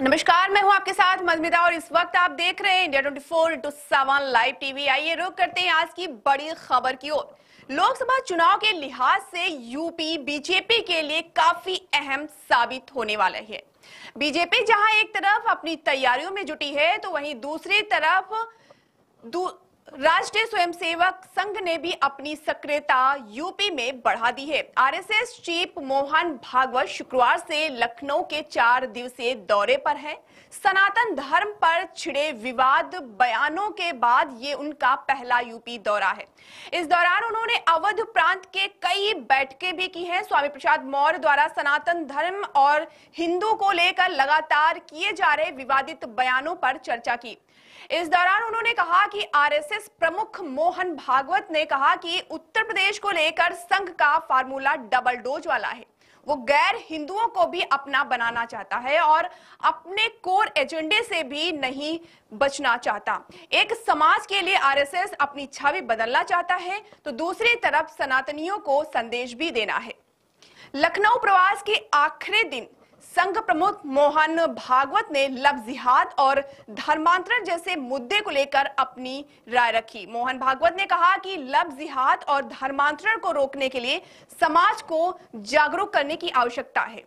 नमस्कार मैं हूं आपके साथ मजमिता और इस वक्त आप देख रहे हैं India twenty four into seven live TV आइए रुक करते हैं आज की बड़ी खबर की ओर लोकसभा चुनाव के लिहाज से यूपी बीजेपी के लिए काफी अहम साबित होने वाला है बीजेपी जहां एक तरफ अपनी तैयारियों में जुटी है तो वहीं दूसरी तरफ दू, राष्ट्रीय स्वयंसेवक संघ ने भी अपनी सक्रियता यूपी में बढ़ा दी है आरएसएस चीफ मोहन भागवत शुक्रवार से लखनऊ के चार दिवसीय दौरे पर हैं। सनातन धर्म पर छिड़े विवाद बयानों के बाद ये उनका पहला यूपी दौरा है इस दौरान उन्होंने अवध प्रांत के कई बैठकें भी की हैं स्वामी प्रसाद मौर्य द्वारा सनातन धर्म और हिंदू को लेकर लगातार किए जा रहे विवादित बयानों पर चर्चा की इस दौरान उन्होंने कहा कि आरएसएस कांग्रेस प्रमुख मोहन भागवत ने कहा कि उत्तर प्रदेश को लेकर संघ का फार्मूला डबल डोज वाला है वो गैर हिंदुओं को भी अपना बनाना चाहता है और अपने कोर एजेंडे से भी नहीं बचना चाहता एक समाज के लिए आरएसएस अपनी छवि बदलना चाहता है तो दूसरी तरफ सनातनियों को संदेश भी देना है लखनऊ प्रवास के आखिरी दिन संघ प्रमुख मोहन भागवत ने लव जिहाद और धर्मांतरण जैसे मुद्दे को लेकर अपनी राय रखी मोहन भागवत ने कहा कि लव जिहाद और धर्मांतरण को रोकने के लिए समाज को जागरूक करने की आवश्यकता है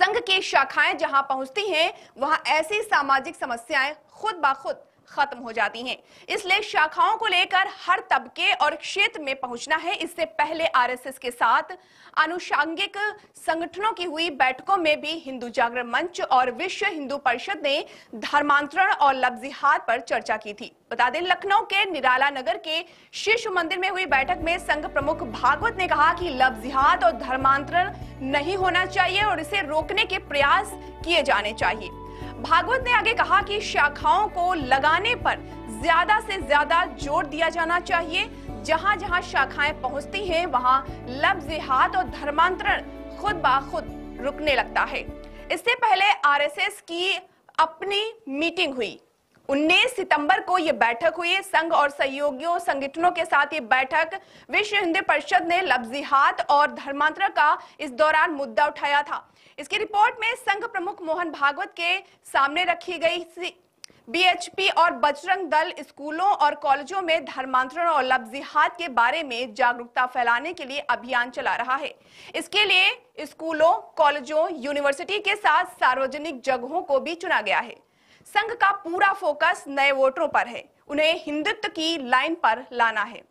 संघ की शाखाएं जहां पहुंचती हैं वहां ऐसी सामाजिक समस्याएं खुद बाखुद खत्म हो जाती हैं इसलिए शाखाओं को लेकर हर तबके और क्षेत्र में पहुंचना है इससे पहले आरएसएस के साथ अनुषांगिक संगठनों की हुई बैठकों में भी हिंदू जागरण मंच और विश्व हिंदू परिषद ने धर्मांतरण और लफ्जिहार पर चर्चा की थी बता दें लखनऊ के निराला नगर के शिष्य मंदिर में हुई बैठक में संघ प्रमुख भागवत ने कहा कि लफ्जिहाद और धर्मांतरण नहीं होना चाहिए और इसे रोकने के प्रयास किए जाने चाहिए भागवत ने आगे कहा कि शाखाओं को लगाने पर ज्यादा से ज्यादा जोर दिया जाना चाहिए जहाँ जहाँ शाखाएं पहुँचती हैं वहाँ लब जिहाद और धर्मांतरण खुद ब खुद रुकने लगता है इससे पहले आरएसएस की अपनी मीटिंग हुई 19 सितंबर को ये बैठक हुई है संघ और सहयोगियों संगठनों के साथ ये बैठक विश्व हिंदी परिषद ने लफ्जिहात और धर्मांतरण का इस दौरान मुद्दा उठाया था इसकी रिपोर्ट में संघ प्रमुख मोहन भागवत के सामने रखी गई बीएचपी और बजरंग दल स्कूलों और कॉलेजों में धर्मांतरण और लफ्जिहात के बारे में जागरूकता फैलाने के लिए अभियान चला रहा है इसके लिए स्कूलों कॉलेजों यूनिवर्सिटी के साथ सार्वजनिक जगहों को भी चुना गया है संघ का पूरा फोकस नए वोटरों पर है उन्हें हिंदुत्व की लाइन पर लाना है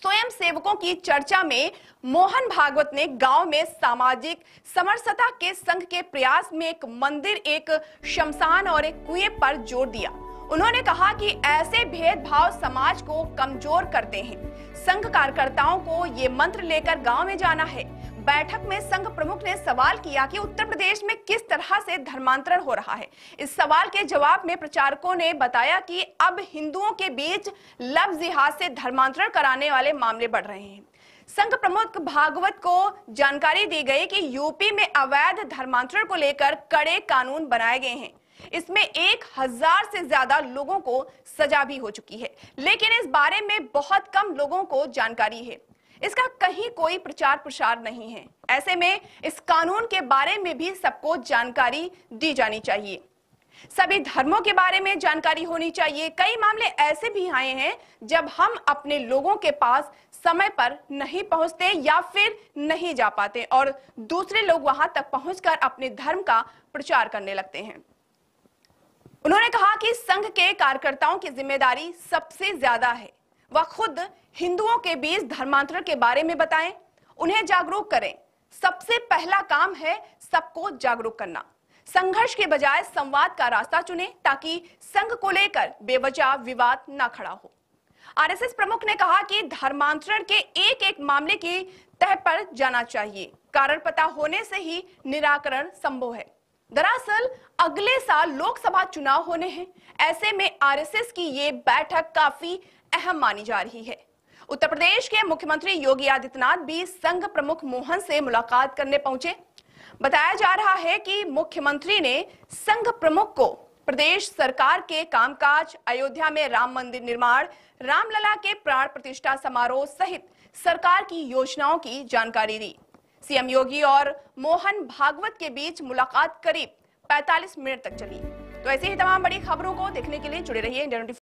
स्वयं सेवकों की चर्चा में मोहन भागवत ने गांव में सामाजिक समरसता के संघ के प्रयास में एक मंदिर एक शमशान और एक कुएं पर जोर दिया उन्होंने कहा कि ऐसे भेदभाव समाज को कमजोर करते हैं संघ कार्यकर्ताओं को ये मंत्र लेकर गांव में जाना है बैठक में संघ प्रमुख ने सवाल किया कि उत्तर प्रदेश में किस तरह से धर्मांतरण हो रहा है इस सवाल के जवाब में प्रचारकों ने बताया कि अब हिंदुओं के बीच लव जिहाज से धर्मांतरण कराने वाले मामले बढ़ रहे हैं संघ प्रमुख भागवत को जानकारी दी गई कि यूपी में अवैध धर्मांतरण को लेकर कड़े कानून बनाए गए हैं इसमें एक हजार से ज्यादा लोगों को सजा भी हो चुकी है लेकिन इस बारे में बहुत कम लोगों को जानकारी है इसका कहीं कोई प्रचार प्रसार नहीं है ऐसे में इस कानून के बारे में भी सबको जानकारी दी जानी चाहिए सभी धर्मों के बारे में जानकारी होनी चाहिए कई मामले ऐसे भी आए हैं जब हम अपने लोगों के पास समय पर नहीं पहुंचते या फिर नहीं जा पाते और दूसरे लोग वहां तक पहुंचकर अपने धर्म का प्रचार करने लगते हैं उन्होंने कहा कि संघ के कार्यकर्ताओं की जिम्मेदारी सबसे ज्यादा है व खुद हिंदुओं के बीच धर्मांतरण के बारे में बताएं उन्हें जागरूक करें सबसे पहला काम है सबको जागरूक करना संघर्ष के बजाय संवाद का रास्ता चुनें ताकि संघ को लेकर बेवजह विवाद न खड़ा हो आरएसएस प्रमुख ने कहा कि धर्मांतरण के एक एक मामले की तह पर जाना चाहिए कारण पता होने से ही निराकरण संभव है दरअसल अगले साल लोकसभा चुनाव होने हैं ऐसे में आरएसएस की ये बैठक काफी अहम मानी जा रही है उत्तर प्रदेश के मुख्यमंत्री योगी आदित्यनाथ भी संघ प्रमुख मोहन से मुलाकात करने पहुंचे बताया जा रहा है कि मुख्यमंत्री ने संघ प्रमुख को प्रदेश सरकार के कामकाज अयोध्या में राम मंदिर निर्माण रामलला के प्राण प्रतिष्ठा समारोह सहित सरकार की योजनाओं की जानकारी दी सीएम योगी और मोहन भागवत के बीच मुलाकात करीब 45 मिनट तक चली तो ऐसी ही तमाम बड़ी खबरों को देखने के लिए जुड़े रहिए इंडिया